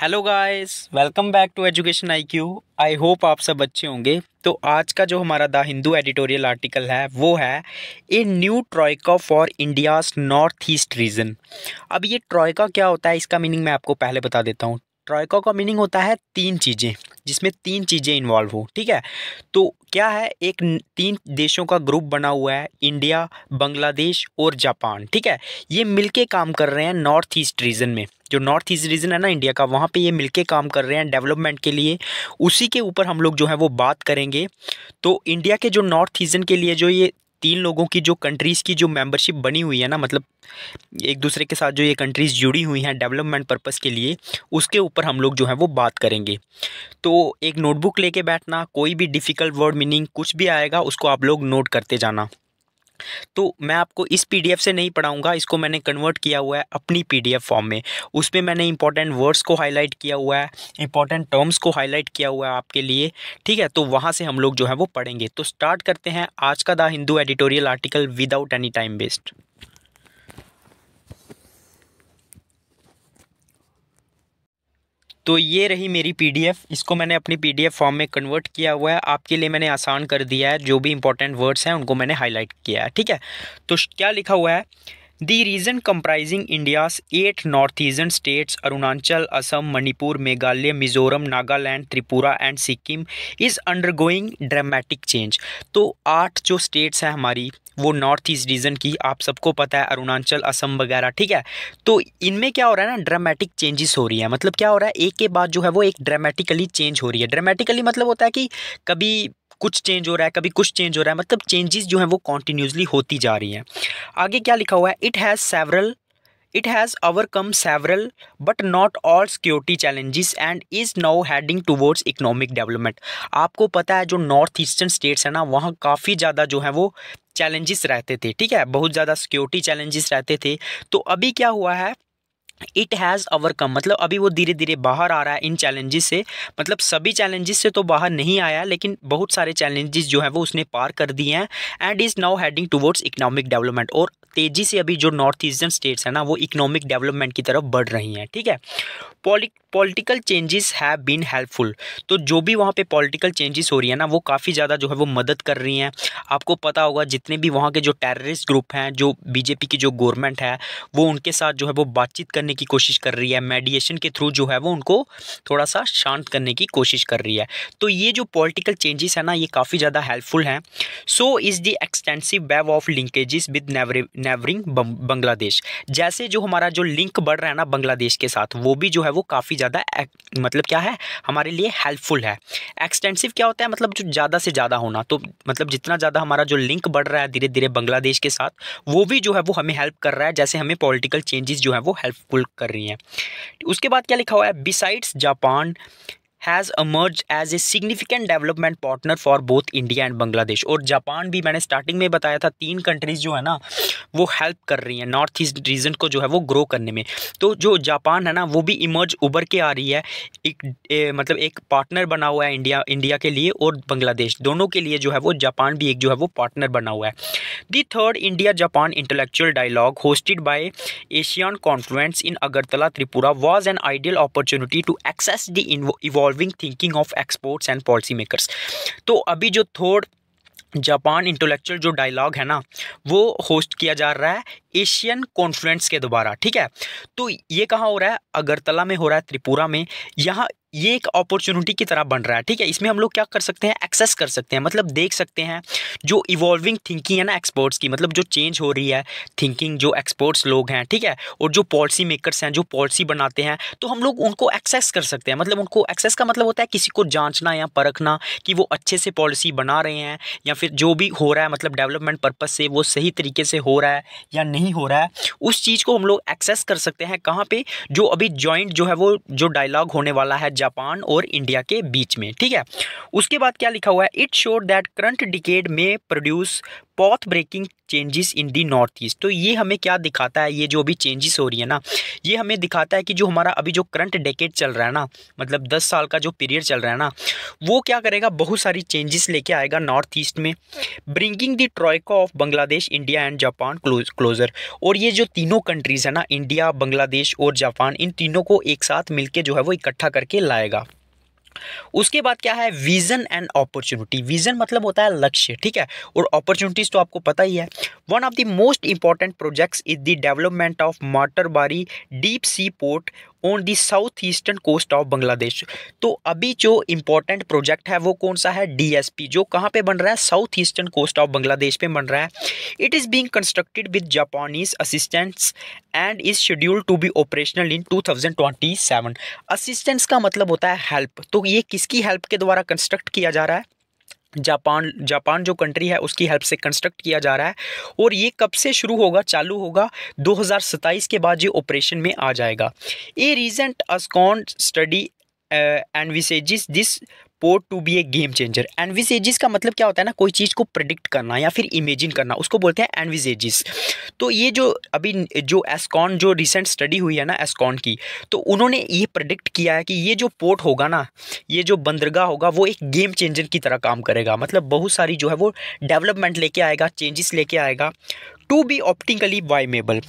Hello guys welcome back to education IQ I hope आप सब अच्छे होंगे तो आज का जो हमारा द हिंदू एडिटोरियल आर्टिकल है वो है a new troika for India's north east region अब ये ट्रॉयका क्या होता है इसका मीनिंग मैं आपको पहले बता देता हूँ ट्रॉयका का मीनिंग होता है तीन चीज़ें जिसमें तीन चीज़ें इन्वॉल्व हो ठीक है तो क्या है एक तीन देशों का ग्रुप बना हुआ है इंडिया बांग्लादेश और जापान ठीक है ये मिलके काम कर रहे हैं नॉर्थ ईस्ट रीजन में जो नॉर्थ ईस्ट रीजन है ना इंडिया का वहाँ पे ये मिलके काम कर रहे हैं डेवलपमेंट के लिए उसी के ऊपर हम लोग जो है वो बात करेंगे तो इंडिया के जो नॉर्थ ईजन के लिए जो ये तीन लोगों की जो कंट्रीज़ की जो मेंबरशिप बनी हुई है ना मतलब एक दूसरे के साथ जो ये कंट्रीज़ जुड़ी हुई हैं डेवलपमेंट पर्पज़ के लिए उसके ऊपर हम लोग जो है वो बात करेंगे तो एक नोटबुक लेके बैठना कोई भी डिफ़िकल्ट वर्ड मीनिंग कुछ भी आएगा उसको आप लोग नोट करते जाना तो मैं आपको इस पीडीएफ से नहीं पढ़ाऊंगा इसको मैंने कन्वर्ट किया हुआ है अपनी पीडीएफ फॉर्म में उसमें मैंने इंपॉर्टेंट वर्ड्स को हाईलाइट किया हुआ है इंपॉर्टेंट टर्म्स को हाईलाइट किया हुआ है आपके लिए ठीक है तो वहाँ से हम लोग जो है वो पढ़ेंगे तो स्टार्ट करते हैं आज का the Hindu editorial article without any time waste तो ये रही मेरी पीडीएफ इसको मैंने अपनी पीडीएफ फॉर्म में कन्वर्ट किया हुआ है आपके लिए मैंने आसान कर दिया है जो भी इंपॉर्टेंट वर्ड्स हैं उनको मैंने हाईलाइट किया है ठीक है तो क्या लिखा हुआ है the region comprising India eight north eastern states Arunachal Assam Manipur Meghalaya Mizoram Nagaland Tripura and Sikkim is undergoing dramatic change तो आठ जो स्टेट्स हैं हमारी वो नॉर्थ ईस्ट रीजन की आप सबको पता है अरुणाचल असम वगैरह ठीक है तो इनमें क्या हो रहा है ना ड्रामेटिक चेंजेस हो रही है मतलब क्या हो रहा है एक के बाद जो है वो एक ड्रामेटिकली चेंज हो रही है ड्रामेटिकली मतलब होता है कि कभी कुछ चेंज हो रहा है कभी कुछ चेंज हो रहा है मतलब चेंजेस जो हैं वो कॉन्टीन्यूसली होती जा रही हैं आगे क्या लिखा हुआ है it has several it has overcome several but not all security challenges and is now heading towards economic development आपको पता है जो नॉर्थ ईस्टर्न स्टेट्स है ना वहाँ काफ़ी ज़्यादा जो है वो चैलेंजेस रहते थे ठीक है बहुत ज़्यादा सिक्योरिटी चैलेंजेस रहते थे तो अभी क्या हुआ है इट हैज़ ओवरकम मतलब अभी वो धीरे धीरे बाहर आ रहा है इन चैलेंजेस से मतलब सभी चैलेंजेस से तो बाहर नहीं आया लेकिन बहुत सारे चैलेंजेस जो हैं वो उसने पार कर दिए हैं and is now heading towards economic development और तेज़ी से अभी जो नॉर्थ ईस्टर्न स्टेट्स हैं ना वो इकोनॉमिक डेवलपमेंट की तरफ बढ़ रही हैं ठीक है political changes have been helpful तो जो भी वहाँ पे पॉलिटिकल चेंजेस हो रही है ना वो काफ़ी ज़्यादा जो है वो मदद कर रही हैं आपको पता होगा जितने भी वहाँ के जो टेररिस्ट ग्रुप हैं जो बीजेपी की जो गवर्नमेंट है वो उनके साथ जो है वो बातचीत करने करने की कोशिश कर रही है मेडिएशन के थ्रू जो है वो उनको थोड़ा सा शांत करने की कोशिश कर रही है तो ये जो पॉलिटिकल चेंजेस है ना ये काफ़ी ज़्यादा हेल्पफुल हैं so is the extensive wave of linkages with neighbouring Bangladesh जैसे जो हमारा जो लिंक बढ़ रहा है ना बांग्लादेश के साथ वो भी जो है वो काफ़ी ज़्यादा मतलब क्या है हमारे लिए हेल्पफुल है एक्सटेंसिव क्या होता है मतलब जो ज़्यादा से ज़्यादा होना तो मतलब जितना ज़्यादा हमारा जो लिंक बढ़ रहा है धीरे धीरे बांग्लादेश के साथ वो भी जो है वो हमें हेल्प कर रहा है जैसे हमें पॉलिटिकल चेंजेस जो है वो हेल्पफुल पुल कर रही हैं उसके बाद क्या लिखा हुआ है besides Japan has emerge as a significant development partner for both India and Bangladesh और जापान भी मैंने स्टार्टिंग में बताया था तीन कंट्रीज़ जो है ना वो हेल्प कर रही हैं नॉर्थ ईस्ट रीजन को जो है वो ग्रो करने में तो जो जापान है ना वो भी इमर्ज उभर के आ रही है एक ए, मतलब एक पार्टनर बना हुआ है इंडिया इंडिया के लिए और बांग्लादेश दोनों के लिए जो है वो जापान भी एक जो है वो पार्टनर बना हुआ है the third India Japan intellectual dialogue hosted by Asian conference in Agartala Tripura was an ideal opportunity to access the evolving thinking of experts and policy makers तो अभी जो थर्ड जापान इंटेलेक्चुअल जो डायलॉग है ना वो होस्ट किया जा रहा है एशियन कॉन्फ्लुएंस के द्वारा ठीक है तो ये कहाँ हो रहा है अगरतला में हो रहा है त्रिपुरा में यहाँ ये एक अपॉर्चुनिटी की तरह बन रहा है ठीक है इसमें हम लोग क्या कर सकते हैं एक्सेस कर सकते हैं मतलब देख सकते हैं जो इवॉल्विंग थिंकिंग है ना एक्सपर्ट्स की मतलब जो चेंज हो रही है थिंकिंग जो एक्सपर्ट्स लोग हैं ठीक है और जो पॉलिसी मेकर्स हैं जो पॉलिसी बनाते हैं तो हम लोग उनको एक्सेस कर सकते हैं मतलब उनको एक्सेस का मतलब होता है किसी को जाँचना या परखना कि वो अच्छे से पॉलिसी बना रहे हैं या फिर जो भी हो रहा है मतलब डेवलपमेंट पर्पज़ से वो सही तरीके से हो रहा है या नहीं नहीं हो रहा है उस चीज़ को हम लोग एक्सेस कर सकते हैं कहाँ पे जो अभी जॉइंट जो है वो जो डायलॉग होने वाला है जापान और इंडिया के बीच में ठीक है उसके बाद क्या लिखा हुआ है it sure that current decade में produce path breaking changes in the north east तो ये हमें क्या दिखाता है ये जो अभी चेंजेस हो रही है ना ये हमें दिखाता है कि जो हमारा अभी जो करंट डेकेट चल रहा है ना मतलब दस साल का जो पीरियड चल रहा है ना वो क्या करेगा बहुत सारी चेंजेस लेके आएगा नॉर्थ ईस्ट में bringing the troika of Bangladesh India and Japan closer और ये जो तीनों कंट्रीज़ है ना इंडिया बांग्लादेश और जापान इन तीनों को एक साथ मिलकर जो है वो इकट्ठा करके लाएगा उसके बाद क्या है विजन एंड अपॉर्चुनिटी विजन मतलब होता है लक्ष्य ठीक है और अपॉर्चुनिटीज तो आपको पता ही है one of the most important projects is the development of Matarbari deep sea port on the south eastern coast of Bangladesh तो अभी जो इम्पोर्टेंट प्रोजेक्ट है वो कौन सा है डीएसपी जो कहाँ पे बन रहा है south eastern coast of Bangladesh पे बन रहा है it is being constructed with Japanese assistants and is schedule to be operational in 2027 assistance का मतलब होता है हेल्प तो ये किसकी हेल्प के द्वारा कंस्ट्रक्ट किया जा रहा है जापान जापान जो कंट्री है उसकी हेल्प से कंस्ट्रक्ट किया जा रहा है और ये कब से शुरू होगा चालू होगा 2027 के बाद ये ऑपरेशन में आ जाएगा a recent Ascon study and envisages this port to be a game changer envisages का मतलब क्या होता है ना कोई चीज़ को प्रडिक्ट करना या फिर इमेजिन करना उसको बोलते हैं एनविजेजिस तो ये जो अभी जो एस्कॉन जो रिसेंट स्टडी हुई है ना एस्कॉन की तो उन्होंने ये प्रडिक्ट किया है कि ये जो पोर्ट होगा ना ये जो बंदरगाह होगा वो एक गेम चेंजर की तरह काम करेगा मतलब बहुत सारी जो है वो डेवलपमेंट लेके आएगा चेंजेस लेके आएगा टू बी ऑप्टिकली वाइमेबल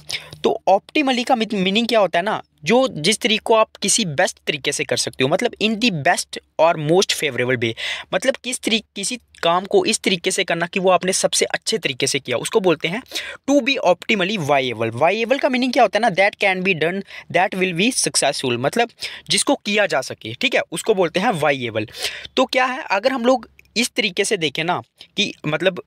तो ऑप्टिमली का मीनिंग क्या होता है ना जो जिस तरीके को आप किसी बेस्ट तरीके से कर सकते हो मतलब इन दी बेस्ट और मोस्ट फेवरेबल वे मतलब किस तरी किसी काम को इस तरीके से करना कि वो आपने सबसे अच्छे तरीके से किया उसको बोलते हैं to be optimally viable viable का मीनिंग क्या होता है ना that can be done that will be successful मतलब जिसको किया जा सके ठीक है उसको बोलते हैं वाइएबल तो क्या है अगर हम लोग इस तरीके से देखें ना कि मतलब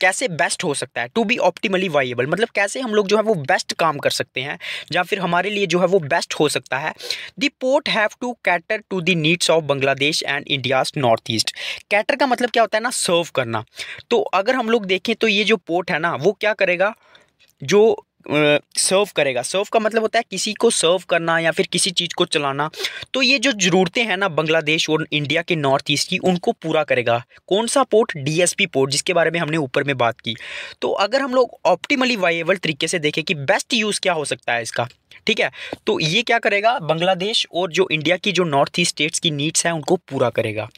कैसे बेस्ट हो सकता है टू बी ऑप्टिमली वाइएबल मतलब कैसे हम लोग जो है वो बेस्ट काम कर सकते हैं या फिर हमारे लिए जो है वो बेस्ट हो सकता है the port have to cater to the needs of Bangladesh and India's north east cater का मतलब क्या होता है ना सर्व करना तो अगर हम लोग देखें तो ये जो पोर्ट है ना वो क्या करेगा जो सर्व करेगा सर्व का मतलब होता है किसी को सर्व करना या फिर किसी चीज़ को चलाना तो ये जो ज़रूरतें हैं ना बांग्लादेश और इंडिया के नॉर्थ ईस्ट की उनको पूरा करेगा कौन सा पोर्ट डीएसपी पोर्ट जिसके बारे में हमने ऊपर में बात की तो अगर हम लोग ऑप्टिमली वाइएबल तरीके से देखें कि बेस्ट यूज़ क्या हो सकता है इसका ठीक है तो ये क्या करेगा बांग्लादेश और जो इंडिया की जो नॉर्थ ईस्ट स्टेट्स की नीड्स हैं उनको पूरा करेगा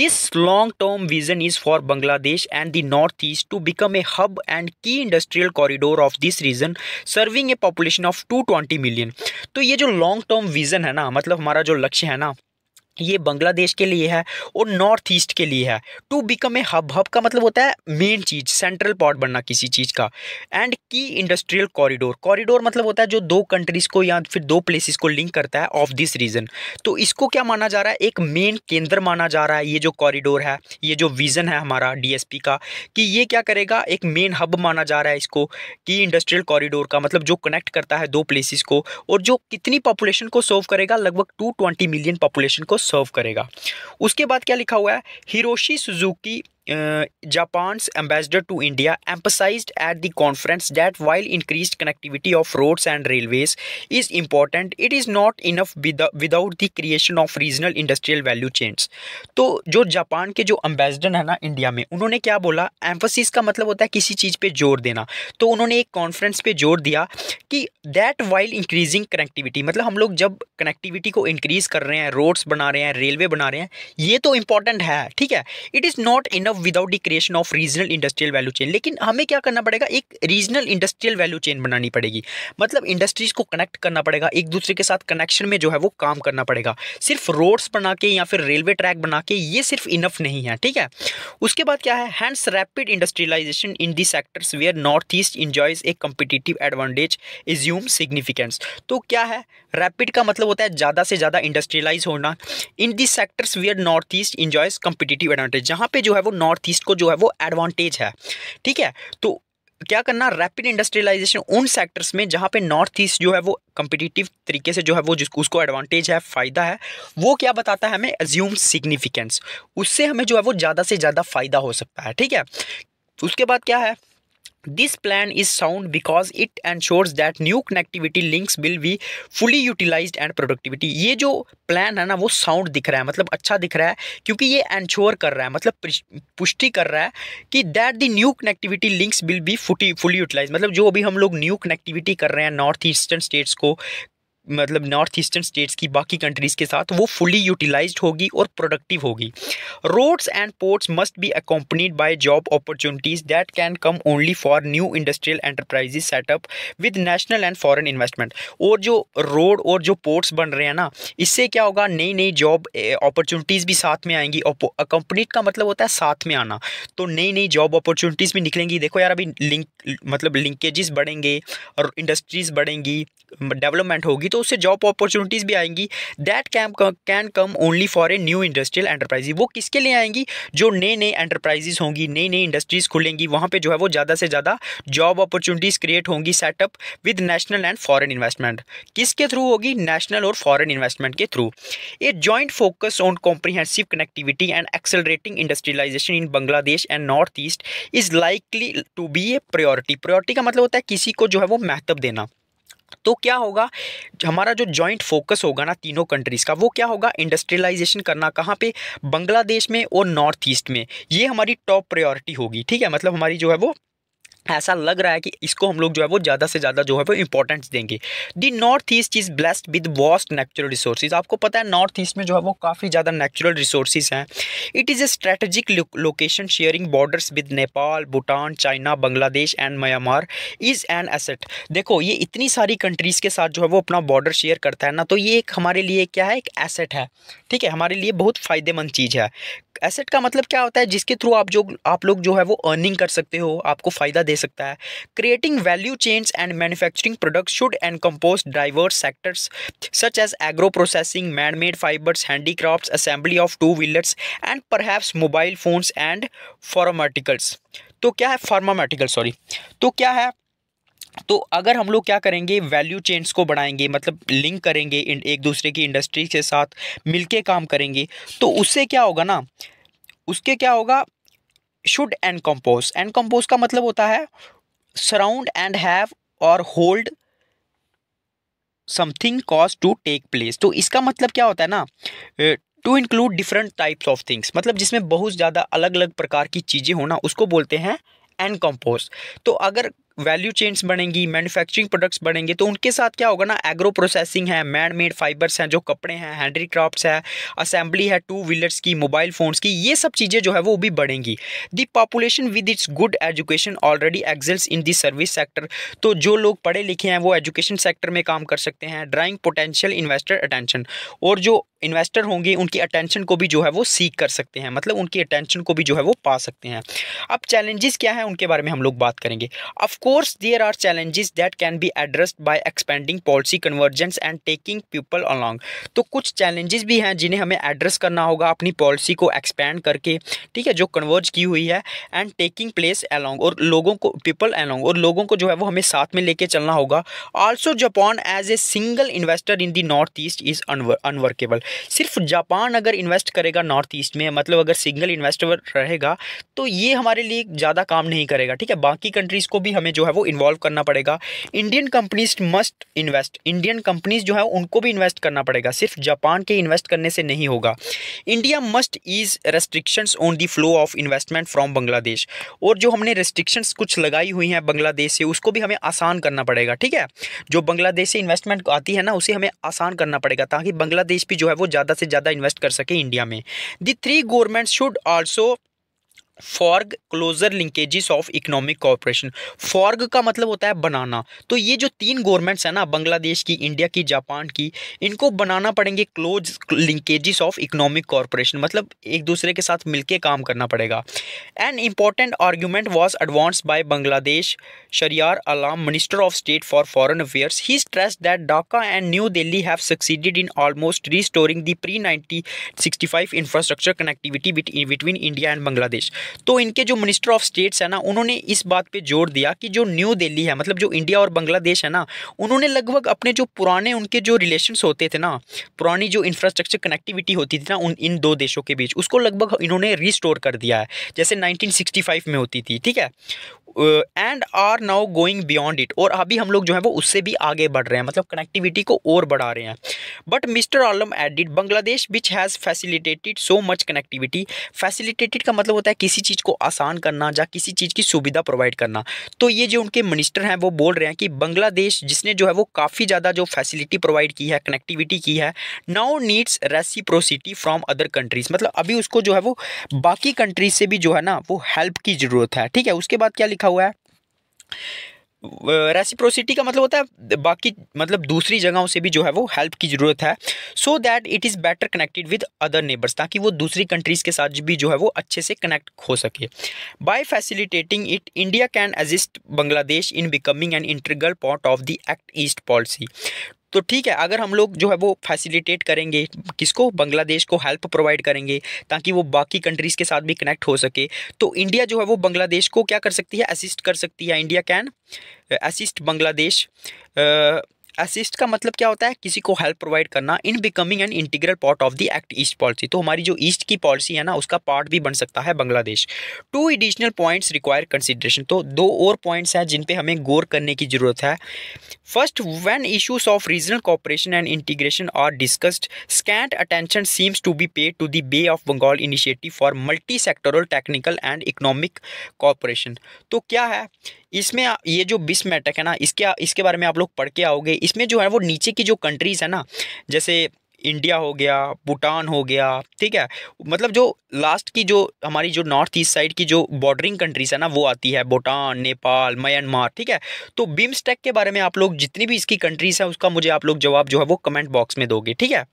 this long term vision is for Bangladesh and the north east to become a hub and key industrial corridor of this region serving a population of two twenty million तो ये जो long term vision है ना मतलब हमारा जो लक्ष्य है ना ये बांग्लादेश के लिए है और नॉर्थ ईस्ट के लिए है to become a hub hub का मतलब होता है मेन चीज़ सेंट्रल पार्ट बनना किसी चीज़ का and key industrial corridor corridor मतलब होता है जो दो कंट्रीज़ को या फिर दो प्लेसेस को लिंक करता है ऑफ दिस रीजन तो इसको क्या माना जा रहा है एक मेन केंद्र माना जा रहा है ये जो कॉरिडोर है ये जो विज़न है हमारा डी का कि ये क्या करेगा एक मेन हब माना जा रहा है इसको की इंडस्ट्रियल कॉरिडोर का मतलब जो कनेक्ट करता है दो प्लेसिस को और जो कितनी पॉपुलेशन को सर्व करेगा लगभग टू मिलियन पॉपुलेशन को सर्व करेगा उसके बाद क्या लिखा हुआ है Hiroshi Suzuki Uh, Japan's ambassador to India emphasized at the conference that while increased connectivity of roads and railways is important, it is not enough without the creation of regional industrial value chains. तो जो Japan के जो ambassador है ना India में उन्होंने क्या बोला एम्फोसिस का मतलब होता है किसी चीज़ पे जोर देना तो उन्होंने एक कॉन्फ्रेंस पे जोर दिया कि दैट वाइल इंक्रीजिंग कनेक्टिविटी मतलब हम लोग जब कनेक्टिविटी को इंक्रीज़ कर रहे हैं रोड्स बना रहे हैं रेलवे बना रहे हैं ये तो इंपॉर्टेंट है ठीक है इट इज़ नॉट इनफ मतलब without the creation of regional industrial value chain लेकिन हमें क्या करना पड़ेगा एक रीजनल इंडस्ट्रियल वैल्यू चेन बनानी पड़ेगी मतलब इंडस्ट्रीज को कनेक्ट करना पड़ेगा एक दूसरे के साथ कनेक्शन में जो है वो काम करना पड़ेगा सिर्फ रोड्स बना के या फिर रेलवे ट्रैक बना के ये सिर्फ इनफ नहीं है ठीक है उसके बाद क्या है hands rapid industrialisation in the sectors where north east enjoys a competitive advantage assume significance तो क्या है रैपिड का मतलब होता है ज़्यादा से ज़्यादा इंडस्ट्रियलाइज होना in this sectors we are north east enjoys competitive advantage जहाँ पे जो है वो नॉर्थ ईस्ट को जो है वो एडवांटेज है ठीक है तो क्या करना रैपिड इंडस्ट्रियलाइजेशन उन सेक्टर्स में जहाँ पे नॉर्थ ईस्ट जो है वो कम्पिटिटिव तरीके से जो है वो जिसको उसको एडवांटेज है फ़ायदा है वो क्या बताता है हमें एज्यूम सिग्निफिकेंस उससे हमें जो है वो ज़्यादा से ज़्यादा फ़ायदा हो सकता है ठीक है उसके बाद क्या है This plan is sound because it ensures that new connectivity links will be fully utilized and productivity ये जो plan है ना वो sound दिख रहा है मतलब अच्छा दिख रहा है क्योंकि ये ensure कर रहा है मतलब पुष्टि कर रहा है कि that the new connectivity links will be fully fully utilized. मतलब जो अभी हम लोग new connectivity कर रहे हैं north eastern states को मतलब नॉर्थ ईस्टर्न स्टेट्स की बाकी कंट्रीज़ के साथ वो फुली यूटिलाइज होगी और प्रोडक्टिव होगी roads and ports must be accompanied by job opportunities that can come only for new industrial enterprises setup with national and foreign investment और जो रोड और जो पोर्ट्स बन रहे हैं ना इससे क्या होगा नई नई जॉब अपॉर्चुनिटीज़ भी साथ में आएंगी अकम्पनीड का मतलब होता है साथ में आना तो नई नई जॉब अपॉर्चुनिटीज़ भी निकलेंगी देखो यार अभी लिंक मतलब लिंकेजेस बढ़ेंगे और इंडस्ट्रीज़ बढ़ेंगी डेवलपमेंट होगी तो उससे जॉब अपॉर्चुनिटीज़ भी आएंगी that came can come only for a new industrial enterprise वो किसके लिए आएंगी जो नए नए एंटरप्राइजेज होंगी नई नई इंडस्ट्रीज़ खुलेंगी वहाँ पर जो है वो ज़्यादा से ज़्यादा जॉब अपॉर्चुनिटीज़ क्रिएट होंगी setup with national and foreign investment किसके थ्रू होगी नेशनल और फॉरन इन्वेस्टमेंट के through a joint focus on comprehensive connectivity and accelerating industrialisation in Bangladesh and north east is likely to be a priority priority का मतलब होता है किसी को जो है वो महत्व देना तो क्या होगा हमारा जो जॉइंट फोकस होगा ना तीनों कंट्रीज़ का वो क्या होगा इंडस्ट्रियलाइजेशन करना कहाँ पे बांग्लादेश में और नॉर्थ ईस्ट में ये हमारी टॉप प्रायोरिटी होगी ठीक है मतलब हमारी जो है वो ऐसा लग रहा है कि इसको हम लोग जो है वो ज़्यादा से ज़्यादा जो है वो इंपॉर्टेंस देंगे the north east is blessed with vast natural resources आपको पता है नॉर्थ ईस्ट में जो है वो काफ़ी ज़्यादा नेचुरल रिसोर्सेज हैं it is a strategic location sharing borders with Nepal Bhutan China Bangladesh and Myanmar is an asset देखो ये इतनी सारी कंट्रीज़ के साथ जो है वो अपना बॉर्डर शेयर करता है ना तो ये एक हमारे लिए क्या है एक एसेट है ठीक है हमारे लिए बहुत फ़ायदेमंद चीज़ है एसेट का मतलब क्या होता है जिसके थ्रू आप जो आप लोग जो है वो अर्निंग कर सकते हो आपको फ़ायदा दे सकता है creating value change and manufacturing products should encompass diverse sectors such as agro processing man made fibres handicraft assembly of two wheelers and perhaps mobile phones and pharmaceuticals तो क्या है फार्मामेटिकल सॉरी तो क्या है तो अगर हम लोग क्या करेंगे वैल्यू चेन्स को बढ़ाएंगे मतलब लिंक करेंगे एक दूसरे की इंडस्ट्री के साथ मिलके काम करेंगे तो उससे क्या होगा ना उसके क्या होगा should and compose and compose का मतलब होता है सराउंड एंड हैव और hold something cause to take place तो इसका मतलब क्या होता है ना to include different types of things मतलब जिसमें बहुत ज़्यादा अलग अलग प्रकार की चीज़ें होना उसको बोलते हैं एंड कम्पोज तो अगर वैल्यू चेन्स बढ़ेंगी मैन्युफैक्चरिंग प्रोडक्ट्स बढ़ेंगे तो उनके साथ क्या होगा ना एग्रो प्रोसेसिंग है मैन मेड फाइबर्स हैं जो कपड़े हैं हैंडी क्राफ्ट है असेंबली है टू व्हीलर्स की मोबाइल फ़ोन्स की ये सब चीज़ें जो है वो भी बढ़ेंगी the population with its good education already excels in the service sector तो जो लोग पढ़े लिखे हैं वो एजुकेशन सेक्टर में काम कर सकते हैं ड्राइंग पोटेंशियल इन्वेस्टर अटेंशन और जो इन्वेस्टर होंगे उनकी अटेंशन को भी जो है वो सीख कर सकते हैं मतलब उनकी अटेंशन को भी जो है वो पा सकते हैं अब चैलेंजेस क्या है उनके बारे में हम लोग बात करेंगे of course, there are challenges that can be addressed by expanding policy convergence and taking people along. तो कुछ challenges भी हैं जिन्हें हमें address करना होगा अपनी policy को expand करके ठीक है जो converge की हुई है and taking place along और लोगों को people along और लोगों को जो है वो हमें साथ में लेके चलना होगा Also Japan as a single investor in the North East is unworkable. सिर्फ जापान अगर invest करेगा North East में मतलब अगर single investor रहेगा तो ये हमारे लिए ज़्यादा काम नहीं करेगा ठीक है बाकी कंट्रीज़ को भी हमें जो है वो इन्वॉल्व करना पड़ेगा Indian companies must invest Indian companies जो है उनको भी इन्वेस्ट करना पड़ेगा सिर्फ जापान के इन्वेस्ट करने से नहीं होगा India must ease restrictions on the flow of investment from Bangladesh और जो हमने रेस्ट्रिक्शंस कुछ लगाई हुई हैं बांग्लादेश से उसको भी हमें आसान करना पड़ेगा ठीक है जो बांग्लादेश से इन्वेस्टमेंट आती है ना उसे हमें आसान करना पड़ेगा ताकि बांग्लादेश भी जो है वो ज़्यादा से ज़्यादा इन्वेस्ट कर सके इंडिया में the three government should also forge closer linkages of economic cooperation forge का मतलब होता है बनाना तो ये जो तीन गवर्नमेंट्स हैं ना बांग्लादेश की इंडिया की जापान की इनको बनाना पड़ेंगे close linkages of economic corporation मतलब एक दूसरे के साथ मिलके काम करना पड़ेगा an important argument was advance by Bangladesh Shahriar Alam minister of state for foreign affairs he stress that Dhaka and new Delhi have succeeded in almost storing the pre nineteen sixty five infrastructure connectivity between India and Bangladesh तो इनके जो minister of states है ना उन्होंने इस बात पर जोर दिया कि जो न्यू दिल्ली है मतलब जो इंडिया और बांग्लादेश है ना उन्होंने लगभग अपने जो पुराने उनके जो रिलेशन होते थे ना पुरानी जो इंफ्रास्ट्रक्चर कनेक्टिविटी होती थी ना उन इन दो देशों के बीच उसको लगभग इन्होंने रिस्टोर कर दिया है जैसे नाइनटीन में होती थी ठीक है and are now going beyond it और अभी हम लोग जो है वो उससे भी आगे बढ़ रहे हैं मतलब कनेक्टिविटी को और बढ़ा रहे हैं but mister Alam edit Bangladesh which has facilitated so much connectivity facilitated का मतलब होता है किसी चीज़ को आसान करना या किसी चीज़ की सुविधा प्रोवाइड करना तो ये जो उनके मिनिस्टर हैं वो बोल रहे हैं कि बांग्लादेश जिसने जो है वो काफ़ी ज़्यादा जो फैसिलिटी प्रोवाइड की है कनेक्टिविटी की है now needs reciprocity from other countries मतलब अभी उसको जो है वो बाकी कंट्रीज से भी जो है ना वो हेल्प की ज़रूरत है ठीक है उसके बाद क्या लिखा लिखा हुआ है रेसिप्रोसिटी का मतलब होता है बाकी मतलब दूसरी जगहों से भी जो है वो हेल्प की ज़रूरत है so that it is better connected with other neighbours ताकि वो दूसरी कंट्रीज़ के साथ भी जो है वो अच्छे से कनेक्ट हो सके by facilitating it India can assist Bangladesh in becoming an integral part of the act east policy तो ठीक है अगर हम लोग जो है वो फैसिलिटेट करेंगे किसको बांग्लादेश को हेल्प प्रोवाइड करेंगे ताकि वो बाकी कंट्रीज़ के साथ भी कनेक्ट हो सके तो इंडिया जो है वो बांग्लादेश को क्या कर सकती है असिस्ट कर सकती है India can assist Bangladesh assist का मतलब क्या होता है किसी को हेल्प प्रोवाइड करना in becoming an integral part of the act east policy तो हमारी जो ईस्ट की पॉलिसी है ना उसका पार्ट भी बन सकता है Bangladesh two additional points require consideration तो दो और पॉइंट्स हैं जिन पे हमें गौर करने की ज़रूरत है first when issues of regional cooperation and integration are discussed scant attention seems to be paid to the Bay of Bengal initiative for multi sectoral technical and economic cooperation तो क्या है इसमें ये जो बिस्मेटक है ना इसके इसके बारे में आप लोग पढ़ के आओगे इसमें जो है वो नीचे की जो कंट्रीज़ है ना जैसे इंडिया हो गया भूटान हो गया ठीक है मतलब जो लास्ट की जो हमारी जो नॉर्थ ईस्ट साइड की जो बॉर्डरिंग कंट्रीज है ना वो आती है भूटान नेपाल म्यांमार ठीक है तो बिम्स्टेक के बारे में आप लोग जितनी भी इसकी कंट्रीज हैं उसका मुझे आप लोग जवाब जो है वो कमेंट बॉक्स में दोगे ठीक है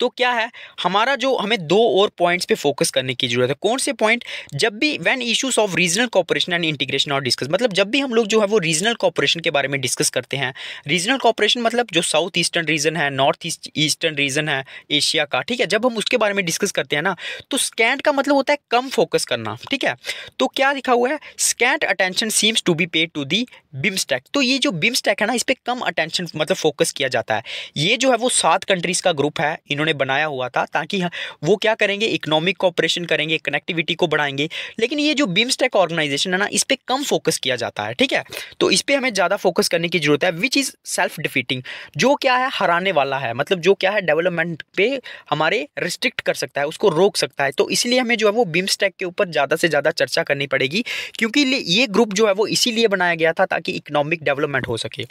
तो क्या है हमारा जो हमें दो और पॉइंट्स पे फोकस करने की जरूरत है कौन से पॉइंट जब भी when issues of regional cooperation and integration और डिस्कस मतलब जब भी हम लोग जो है वो रीजनल कॉपरेशन के बारे में डिस्कस करते हैं रीजनल कॉपरेशन मतलब जो साउथ ईस्टर्न रीजन है नॉर्थ ईस्ट ईस्टर्न रीजन है एशिया का ठीक है जब हम उसके बारे में डिस्कस करते हैं ना तो स्कैंड का मतलब होता है कम फोकस करना ठीक है तो क्या लिखा हुआ है scant attention seems to be paid to the BIMSTEC तो ये जो बिम्स्टैक है ना इस पर कम अटेंशन मतलब फोकस किया जाता है ये जो है वो सात कंट्रीज़ का ग्रुप है है इन्होंने बनाया हुआ था ताकि हाँ, वो क्या करेंगे इकोनॉमिक कॉपरेशन करेंगे कनेक्टिविटी को बढ़ाएंगे लेकिन ये जो बिम्सटेक ऑर्गेनाइजेशन है ना इस पर कम फोकस किया जाता है ठीक है तो इस पर हमें ज़्यादा फोकस करने की ज़रूरत है विच इज़ सेल्फ डिफीटिंग जो क्या है हराने वाला है मतलब जो क्या है डेवलपमेंट पे हमारे रिस्ट्रिक्ट कर सकता है उसको रोक सकता है तो इसलिए हमें जो है वो बिम्सटेक के ऊपर ज़्यादा से ज़्यादा चर्चा करनी पड़ेगी क्योंकि ये ग्रुप जो है वो इसीलिए बनाया गया था ताकि इकोनॉमिक डेवलपमेंट हो सके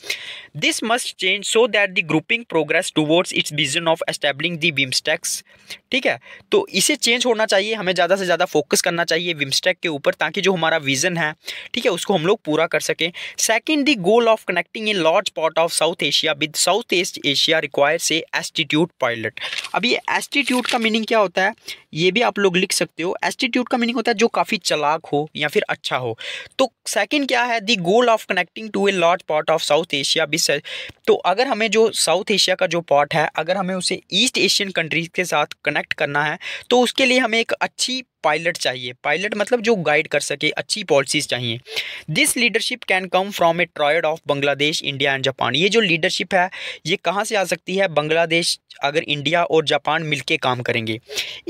this must change so that the grouping progress towards its vision of establishing the BIMSTEC's ठीक है तो इसे चेंज होना चाहिए हमें ज़्यादा से ज़्यादा फोकस करना चाहिए विम्सटैक के ऊपर ताकि जो हमारा विजन है ठीक है उसको हम लोग पूरा कर सकें second the goal of connecting a large part of South Asia with South East Asia requires a astute pilot अब ये एस्टीट्यूट का मीनिंग क्या होता है ये भी आप लोग लिख सकते हो एस्टीट्यूड का मीनिंग होता है जो काफ़ी चलाक हो या फिर अच्छा हो तो सेकंड क्या है the goal of connecting to a large part of South Asia बिस तो अगर हमें जो साउथ एशिया का जो पार्ट है अगर हमें उसे ईस्ट एशियन कंट्रीज के साथ कनेक्ट करना है तो उसके लिए हमें एक अच्छी पायलट चाहिए पायलट मतलब जो गाइड कर सके अच्छी पॉलिसीज चाहिए this leadership can come from a triad of Bangladesh India and Japan ये जो लीडरशिप है ये कहाँ से आ सकती है बांग्लादेश अगर इंडिया और जापान मिलके काम करेंगे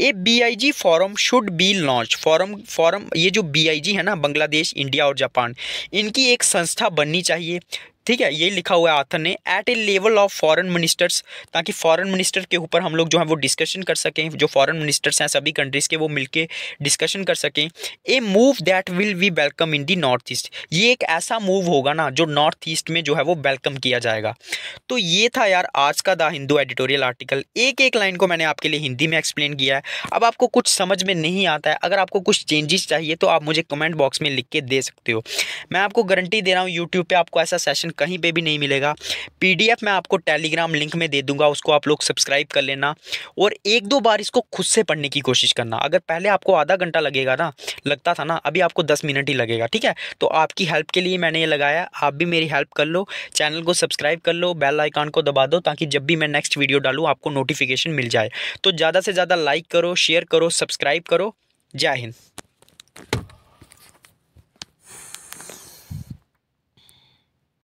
a B I G forum should be launch forum forum ये जो बी आई जी है ना बांग्लादेश इंडिया और जापान इनकी एक संस्था बननी चाहिए ठीक है ये लिखा हुआ है आथर ने at a level of foreign ministers ताकि फॉरेन मिनिस्टर के ऊपर हम लोग जो है वो डिस्कशन कर सकें जो फॉरेन मिनिस्टर्स हैं सभी कंट्रीज़ के वो मिलके डिस्कशन कर सकें a move that will we welcome in the north east ये एक ऐसा मूव होगा ना जो नॉर्थ ईस्ट में जो है वो वेलकम किया जाएगा तो ये था यार आज का द हिंदू एडिटोरियल आर्टिकल एक एक लाइन को मैंने आपके लिए हिंदी में एक्सप्लेन किया है अब आपको कुछ समझ में नहीं आता है अगर आपको कुछ चेंजेस चाहिए तो आप मुझे कमेंट बॉक्स में लिख के दे सकते हो मैं आपको गारंटी दे रहा हूँ यूट्यूब पर आपको ऐसा सेशन कहीं पे भी नहीं मिलेगा पीडीएफ मैं आपको टेलीग्राम लिंक में दे दूंगा उसको आप लोग सब्सक्राइब कर लेना और एक दो बार इसको खुद से पढ़ने की कोशिश करना अगर पहले आपको आधा घंटा लगेगा ना लगता था ना अभी आपको दस मिनट ही लगेगा ठीक है तो आपकी हेल्प के लिए मैंने ये लगाया आप भी मेरी हेल्प कर लो चैनल को सब्सक्राइब कर लो बेल आइकान को दबा दो ताकि जब भी मैं नेक्स्ट वीडियो डालूँ आपको नोटिफिकेशन मिल जाए तो ज़्यादा से ज़्यादा लाइक करो शेयर करो सब्सक्राइब करो जय हिंद